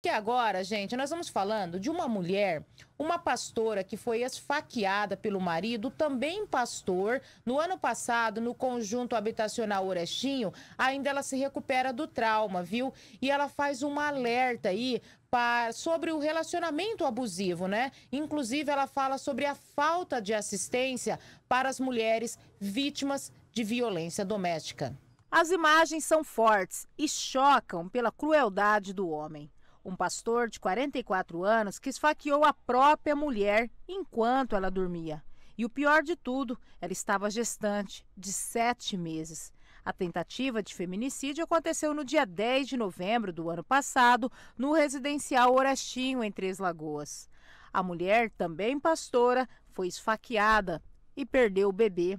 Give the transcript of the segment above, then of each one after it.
Que agora, gente, nós vamos falando de uma mulher, uma pastora que foi esfaqueada pelo marido, também pastor. No ano passado, no conjunto habitacional Orestinho, ainda ela se recupera do trauma, viu? E ela faz um alerta aí para, sobre o relacionamento abusivo, né? Inclusive, ela fala sobre a falta de assistência para as mulheres vítimas de violência doméstica. As imagens são fortes e chocam pela crueldade do homem. Um pastor de 44 anos que esfaqueou a própria mulher enquanto ela dormia. E o pior de tudo, ela estava gestante, de sete meses. A tentativa de feminicídio aconteceu no dia 10 de novembro do ano passado, no residencial Orestinho, em Três Lagoas. A mulher, também pastora, foi esfaqueada e perdeu o bebê.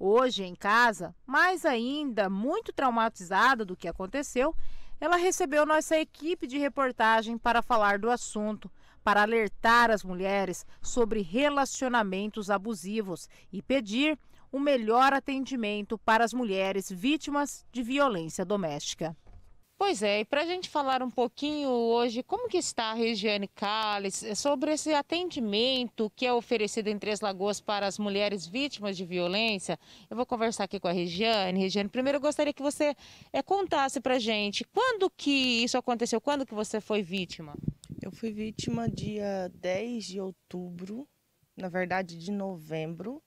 Hoje, em casa, mais ainda muito traumatizada do que aconteceu, ela recebeu nossa equipe de reportagem para falar do assunto, para alertar as mulheres sobre relacionamentos abusivos e pedir o um melhor atendimento para as mulheres vítimas de violência doméstica. Pois é, e para a gente falar um pouquinho hoje, como que está a Regiane Calles, eh, sobre esse atendimento que é oferecido em Três Lagoas para as mulheres vítimas de violência, eu vou conversar aqui com a Regiane. Regiane, primeiro eu gostaria que você é, contasse para a gente, quando que isso aconteceu, quando que você foi vítima? Eu fui vítima dia 10 de outubro, na verdade de novembro,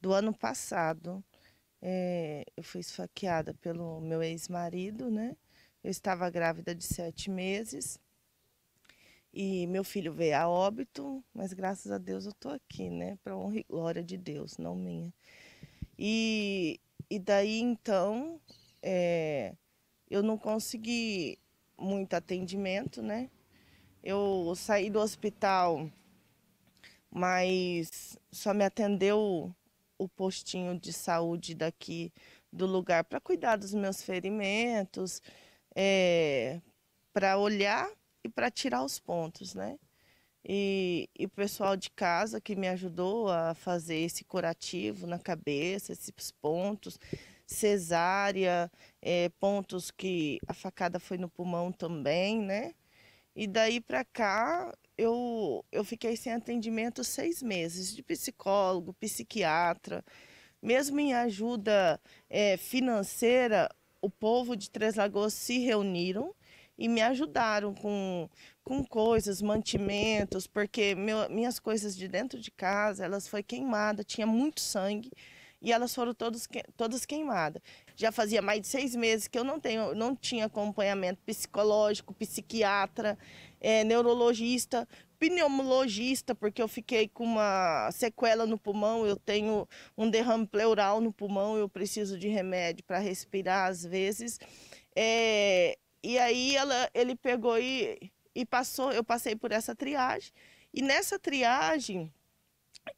do ano passado. É, eu fui esfaqueada pelo meu ex-marido, né? Eu estava grávida de sete meses e meu filho veio a óbito, mas graças a Deus eu estou aqui, né? Para honra e glória de Deus, não minha. E, e daí então é, eu não consegui muito atendimento, né? Eu saí do hospital, mas só me atendeu o postinho de saúde daqui do lugar para cuidar dos meus ferimentos é, eh, para olhar e para tirar os pontos, né? E, e, o pessoal de casa que me ajudou a fazer esse curativo na cabeça, esses pontos, cesárea, é, pontos que a facada foi no pulmão também, né? E daí para cá eu, eu fiquei sem atendimento seis meses de psicólogo, psiquiatra. Mesmo em ajuda é, financeira, o povo de Três Lagoas se reuniram e me ajudaram com, com coisas, mantimentos, porque meu, minhas coisas de dentro de casa, elas foi queimada, tinha muito sangue e elas foram todas todas queimadas. Já fazia mais de seis meses que eu não, tenho, não tinha acompanhamento psicológico, psiquiatra, é, neurologista, pneumologista, porque eu fiquei com uma sequela no pulmão, eu tenho um derrame pleural no pulmão, eu preciso de remédio para respirar às vezes. É, e aí ela, ele pegou e, e passou, eu passei por essa triagem. E nessa triagem,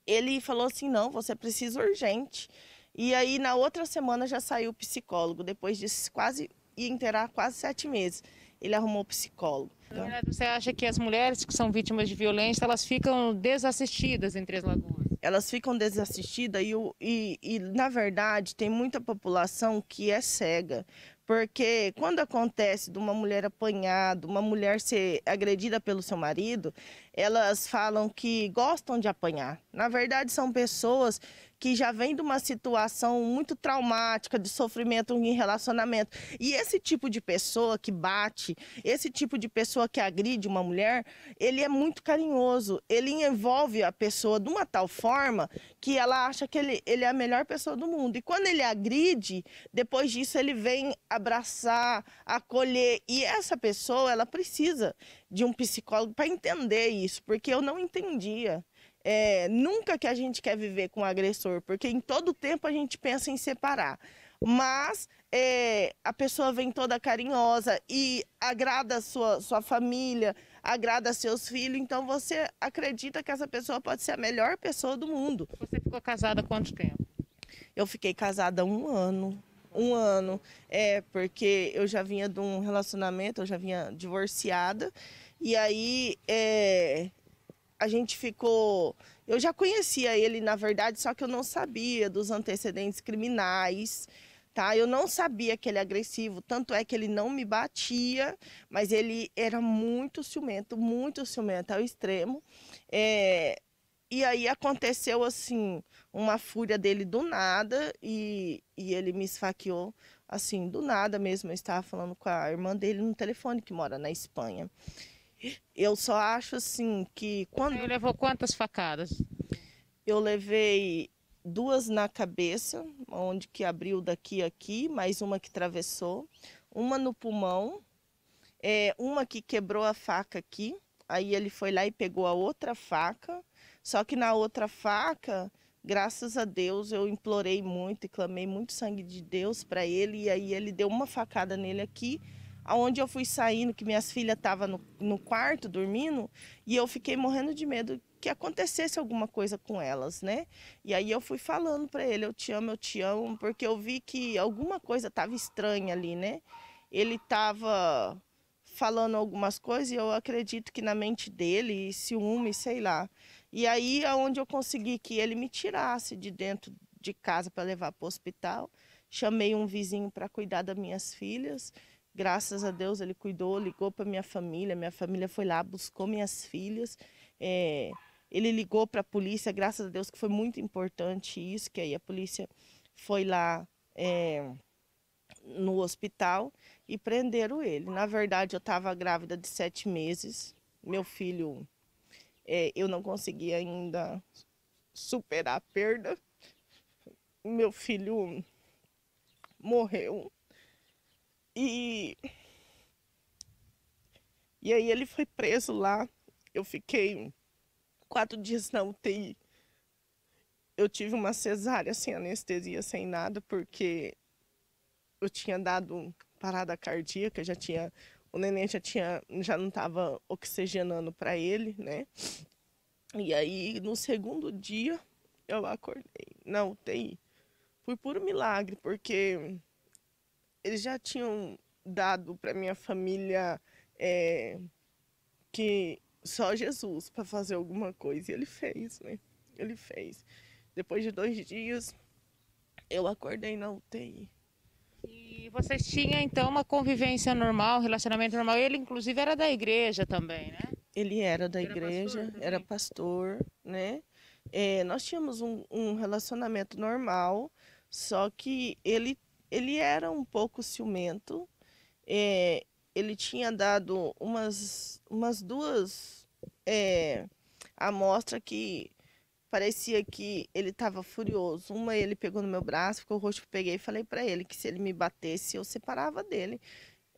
ele falou assim: não, você precisa urgente. E aí, na outra semana, já saiu o psicólogo, depois de quase, ia interar quase sete meses. Ele arrumou o psicólogo. Tá. Você acha que as mulheres que são vítimas de violência, elas ficam desassistidas em Três Lagoas? Elas ficam desassistidas e, e, e, na verdade, tem muita população que é cega. Porque quando acontece de uma mulher apanhada, uma mulher ser agredida pelo seu marido, elas falam que gostam de apanhar. Na verdade, são pessoas que já vêm de uma situação muito traumática, de sofrimento em relacionamento. E esse tipo de pessoa que bate, esse tipo de pessoa que agride uma mulher, ele é muito carinhoso. Ele envolve a pessoa de uma tal forma que ela acha que ele, ele é a melhor pessoa do mundo. E quando ele agride, depois disso ele vem abraçar, acolher. E essa pessoa, ela precisa de um psicólogo para entender isso, porque eu não entendia. É, nunca que a gente quer viver com o agressor, porque em todo tempo a gente pensa em separar. Mas é, a pessoa vem toda carinhosa e agrada a sua, sua família, agrada seus filhos, então você acredita que essa pessoa pode ser a melhor pessoa do mundo. Você ficou casada há quanto tempo? Eu fiquei casada há um ano. Um ano, é, porque eu já vinha de um relacionamento, eu já vinha divorciada. E aí é, a gente ficou. Eu já conhecia ele, na verdade, só que eu não sabia dos antecedentes criminais. Tá? Eu não sabia que ele é agressivo, tanto é que ele não me batia, mas ele era muito ciumento, muito ciumento ao extremo. É, e aí aconteceu assim, uma fúria dele do nada e, e ele me esfaqueou assim, do nada mesmo. Eu estava falando com a irmã dele no telefone que mora na Espanha. Eu só acho assim que quando. Ele levou quantas facadas? Eu levei duas na cabeça, onde que abriu daqui a aqui, mais uma que atravessou, uma no pulmão, é, uma que quebrou a faca aqui, aí ele foi lá e pegou a outra faca, só que na outra faca, graças a Deus, eu implorei muito e clamei muito sangue de Deus para ele, e aí ele deu uma facada nele aqui aonde eu fui saindo, que minhas filhas estavam no, no quarto dormindo, e eu fiquei morrendo de medo que acontecesse alguma coisa com elas, né? E aí eu fui falando para ele, eu te amo, eu te amo, porque eu vi que alguma coisa estava estranha ali, né? Ele estava falando algumas coisas e eu acredito que na mente dele, ciúme, sei lá. E aí aonde eu consegui que ele me tirasse de dentro de casa para levar para o hospital, chamei um vizinho para cuidar das minhas filhas Graças a Deus ele cuidou, ligou para minha família, minha família foi lá, buscou minhas filhas. É, ele ligou para a polícia, graças a Deus que foi muito importante isso, que aí a polícia foi lá é, no hospital e prenderam ele. Na verdade, eu estava grávida de sete meses, meu filho, é, eu não consegui ainda superar a perda. Meu filho morreu e. E aí ele foi preso lá. Eu fiquei quatro dias na UTI. Eu tive uma cesárea sem anestesia, sem nada, porque eu tinha dado parada cardíaca, já tinha o neném já tinha já não estava oxigenando para ele, né? E aí no segundo dia eu acordei na UTI. Foi por milagre, porque eles já tinham dado para minha família é, que só Jesus para fazer alguma coisa. E ele fez, né? Ele fez. Depois de dois dias, eu acordei na UTI. E vocês tinham então uma convivência normal, relacionamento normal. Ele, inclusive, era da igreja também, né? Ele era da era igreja, pastor era pastor, né? É, nós tínhamos um, um relacionamento normal, só que ele ele era um pouco ciumento. É, ele tinha dado umas, umas duas é, amostras que parecia que ele estava furioso. Uma ele pegou no meu braço, ficou roxo, peguei e falei para ele que se ele me batesse eu separava dele.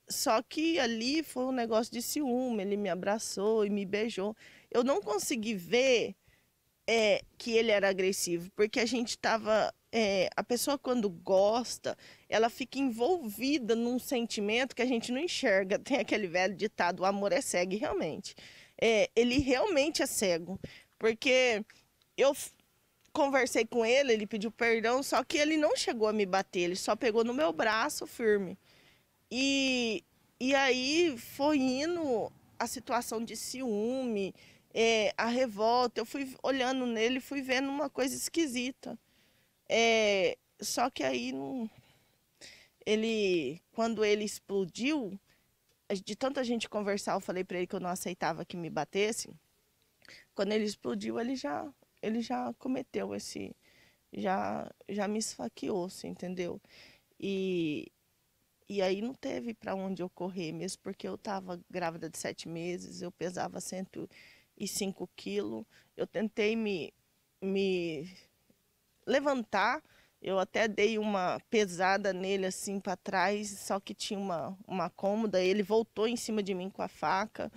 Só que ali foi um negócio de ciúme, ele me abraçou e me beijou. Eu não consegui ver é, que ele era agressivo, porque a gente estava é, a pessoa quando gosta, ela fica envolvida num sentimento que a gente não enxerga. Tem aquele velho ditado, o amor é cego, realmente. É, ele realmente é cego, porque eu conversei com ele, ele pediu perdão, só que ele não chegou a me bater, ele só pegou no meu braço firme. E, e aí foi indo a situação de ciúme, é, a revolta. Eu fui olhando nele, fui vendo uma coisa esquisita. É, só que aí não, ele, quando ele explodiu, de tanta gente conversar, eu falei para ele que eu não aceitava que me batesse. Quando ele explodiu, ele já, ele já cometeu esse, já, já me esfaqueou, você assim, entendeu? E, e aí não teve para onde eu correr, mesmo porque eu estava grávida de sete meses, eu pesava 105 quilos, eu tentei me, me levantar. Eu até dei uma pesada nele assim para trás, só que tinha uma, uma cômoda. Ele voltou em cima de mim com a faca.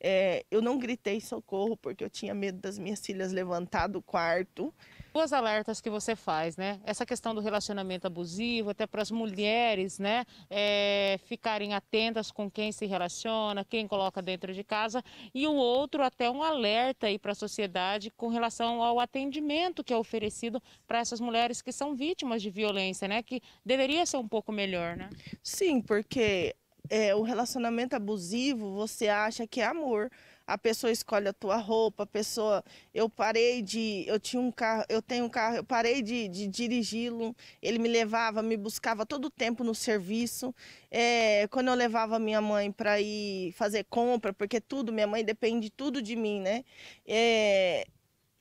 É, eu não gritei socorro porque eu tinha medo das minhas filhas levantar do quarto duas alertas que você faz, né? Essa questão do relacionamento abusivo, até para as mulheres, né? É, ficarem atentas com quem se relaciona, quem coloca dentro de casa. E o outro, até um alerta aí para a sociedade com relação ao atendimento que é oferecido para essas mulheres que são vítimas de violência, né? Que deveria ser um pouco melhor, né? Sim, porque é, o relacionamento abusivo você acha que é amor a pessoa escolhe a tua roupa, a pessoa. Eu parei de. Eu tinha um carro, eu tenho um carro, eu parei de, de dirigi-lo. Ele me levava, me buscava todo o tempo no serviço. É, quando eu levava minha mãe para ir fazer compra, porque tudo, minha mãe depende tudo de mim, né? É,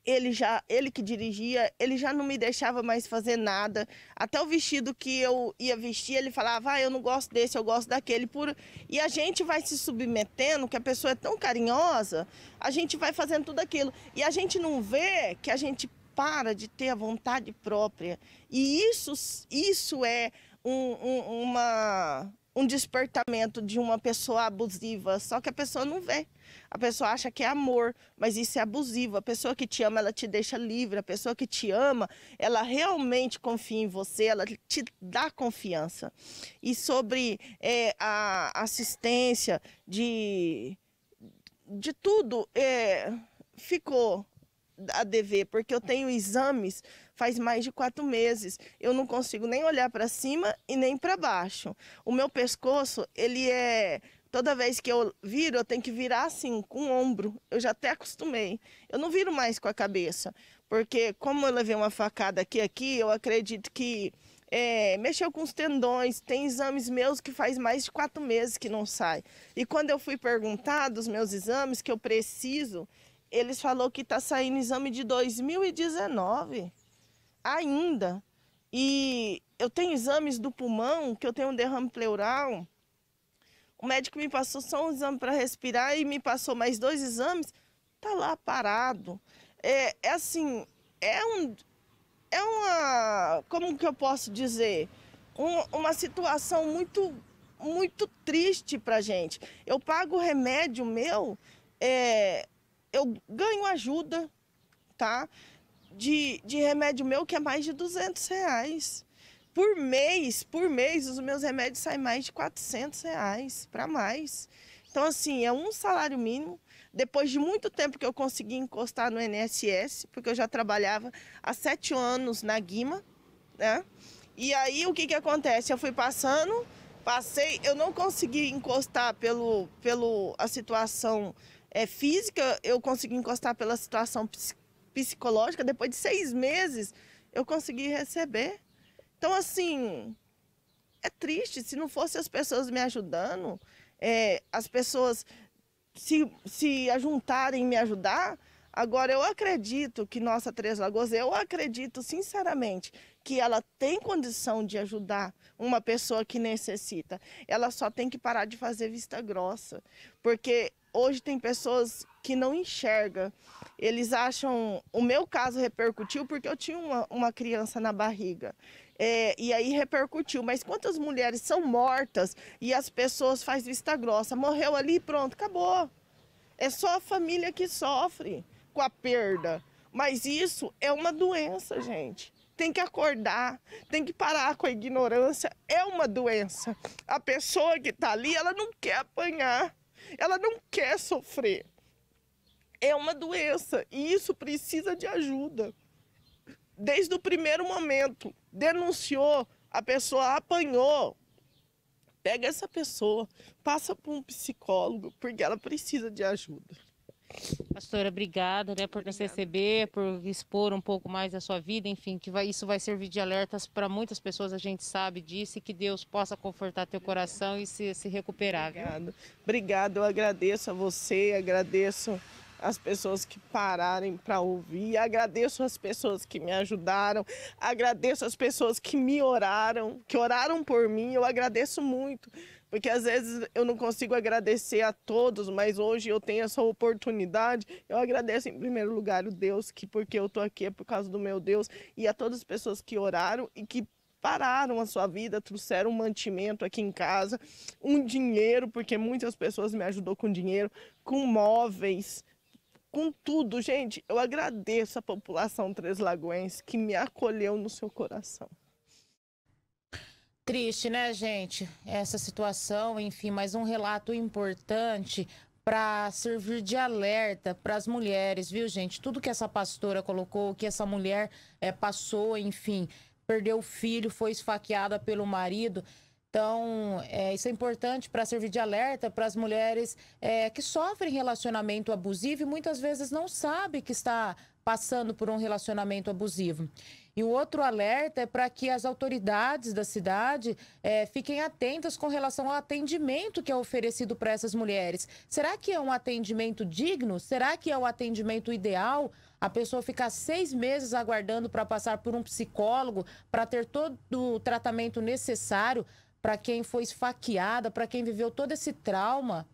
ele já, ele que dirigia, ele já não me deixava mais fazer nada. Até o vestido que eu ia vestir, ele falava: "Ah, eu não gosto desse, eu gosto daquele". Por e a gente vai se submetendo, que a pessoa é tão carinhosa, a gente vai fazendo tudo aquilo e a gente não vê que a gente para de ter a vontade própria. E isso, isso é um, um, uma um despertamento de uma pessoa abusiva, só que a pessoa não vê. A pessoa acha que é amor, mas isso é abusivo. A pessoa que te ama, ela te deixa livre. A pessoa que te ama, ela realmente confia em você, ela te dá confiança. E sobre é, a assistência de, de tudo, é, ficou a dever, porque eu tenho exames faz mais de quatro meses. Eu não consigo nem olhar para cima e nem para baixo. O meu pescoço, ele é toda vez que eu viro, eu tenho que virar assim, com o ombro. Eu já até acostumei. Eu não viro mais com a cabeça, porque como eu levei uma facada aqui aqui, eu acredito que é, mexeu com os tendões. Tem exames meus que faz mais de quatro meses que não sai. E quando eu fui perguntar dos meus exames que eu preciso, eles falou que está saindo exame de 2019 ainda. E eu tenho exames do pulmão, que eu tenho um derrame pleural. O médico me passou só um exame para respirar e me passou mais dois exames. Tá lá parado. É, é assim, é um, é uma, como que eu posso dizer, um, uma situação muito, muito triste para gente. Eu pago remédio meu, é, eu ganho ajuda, tá? de, de remédio meu que é mais de 200 reais. Por mês, por mês, os meus remédios saem mais de 400 reais para mais. Então, assim, é um salário mínimo. Depois de muito tempo que eu consegui encostar no NSS, porque eu já trabalhava há sete anos na Guima, né? E aí, o que que acontece? Eu fui passando, passei, eu não consegui encostar pelo, pelo a situação é, física, eu consegui encostar pela situação psicológica psicológica, depois de seis meses, eu consegui receber. Então, assim, é triste. Se não fosse as pessoas me ajudando, é, as pessoas se, se ajuntarem e me ajudar. Agora, eu acredito que nossa Três Lagoas, eu acredito sinceramente que ela tem condição de ajudar uma pessoa que necessita. Ela só tem que parar de fazer vista grossa. Porque hoje tem pessoas que não enxerga. Eles acham. O meu caso repercutiu porque eu tinha uma, uma criança na barriga. É, e aí repercutiu. Mas quantas mulheres são mortas e as pessoas fazem vista grossa? Morreu ali e pronto, acabou. É só a família que sofre com a perda. Mas isso é uma doença, gente. Tem que acordar, tem que parar com a ignorância. É uma doença. A pessoa que está ali, ela não quer apanhar, ela não quer sofrer é uma doença e isso precisa de ajuda. Desde o primeiro momento, denunciou, a pessoa apanhou, pega essa pessoa, passa para um psicólogo, porque ela precisa de ajuda. Pastora, obrigada né, por obrigada. nos receber, por expor um pouco mais da sua vida, enfim, que vai, isso vai servir de alertas para muitas pessoas, a gente sabe disso, e que Deus possa confortar teu coração e se, se recuperar. Obrigada. Obrigada, eu agradeço a você, agradeço as pessoas que pararem para ouvir, agradeço as pessoas que me ajudaram, agradeço as pessoas que me oraram, que oraram por mim, eu agradeço muito, porque às vezes eu não consigo agradecer a todos, mas hoje eu tenho essa oportunidade. Eu agradeço em primeiro lugar o Deus, que porque eu tô aqui é por causa do meu Deus, e a todas as pessoas que oraram e que pararam a sua vida, trouxeram um mantimento aqui em casa, um dinheiro, porque muitas pessoas me ajudou com dinheiro, com móveis, Contudo, gente, eu agradeço a população Três Lagoense que me acolheu no seu coração. Triste, né, gente? Essa situação, enfim, mas um relato importante para servir de alerta para as mulheres, viu, gente? Tudo que essa pastora colocou, que essa mulher é, passou, enfim, perdeu o filho, foi esfaqueada pelo marido. Então, é, isso é importante para servir de alerta para as mulheres é, que sofrem relacionamento abusivo e muitas vezes não sabem que está passando por um relacionamento abusivo. E o outro alerta é para que as autoridades da cidade é, fiquem atentas com relação ao atendimento que é oferecido para essas mulheres. Será que é um atendimento digno? Será que é o atendimento ideal? A pessoa ficar seis meses aguardando para passar por um psicólogo, para ter todo o tratamento necessário, para quem foi esfaqueada, para quem viveu todo esse trauma,